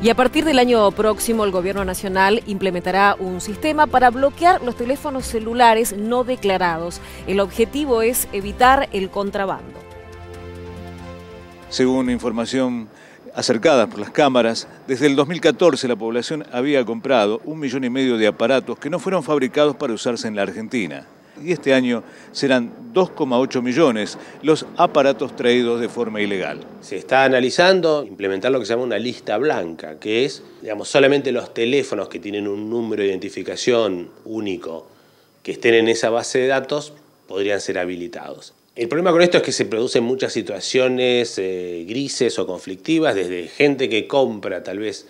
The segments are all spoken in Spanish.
Y a partir del año próximo, el Gobierno Nacional implementará un sistema para bloquear los teléfonos celulares no declarados. El objetivo es evitar el contrabando. Según información acercada por las cámaras, desde el 2014 la población había comprado un millón y medio de aparatos que no fueron fabricados para usarse en la Argentina y este año serán 2,8 millones los aparatos traídos de forma ilegal. Se está analizando implementar lo que se llama una lista blanca, que es, digamos, solamente los teléfonos que tienen un número de identificación único que estén en esa base de datos podrían ser habilitados. El problema con esto es que se producen muchas situaciones eh, grises o conflictivas, desde gente que compra tal vez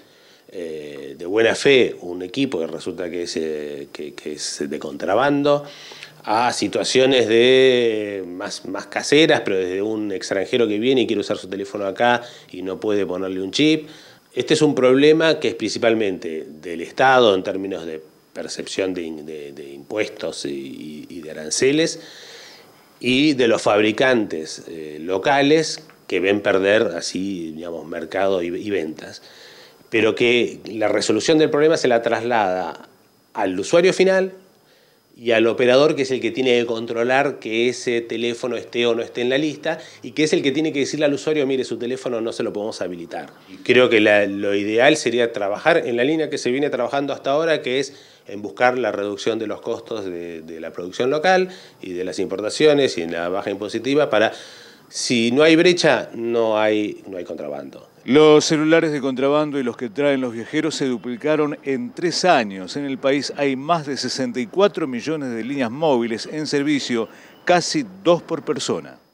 eh, de buena fe un equipo que resulta que es eh, de contrabando, a situaciones de más, caseras, pero desde un extranjero que viene y quiere usar su teléfono acá y no puede ponerle un chip. Este es un problema que es principalmente del Estado en términos de percepción de, impuestos y, de aranceles y de los fabricantes eh, locales que ven perder así, digamos, mercado y ventas. Pero que la resolución del problema se la traslada al usuario final, y al operador que es el que tiene que controlar que ese teléfono esté o no esté en la lista y que es el que tiene que decirle al usuario, mire, su teléfono no se lo podemos habilitar. Creo que lo ideal sería trabajar en la línea que se viene trabajando hasta ahora, que es en buscar la reducción de los costos de, de la producción local y de las importaciones y en la baja impositiva para si no hay brecha, no hay, contrabando. Los celulares de contrabando y los que traen los viajeros se duplicaron en tres años. En el país hay más de 64 millones de líneas móviles en servicio, casi dos por persona.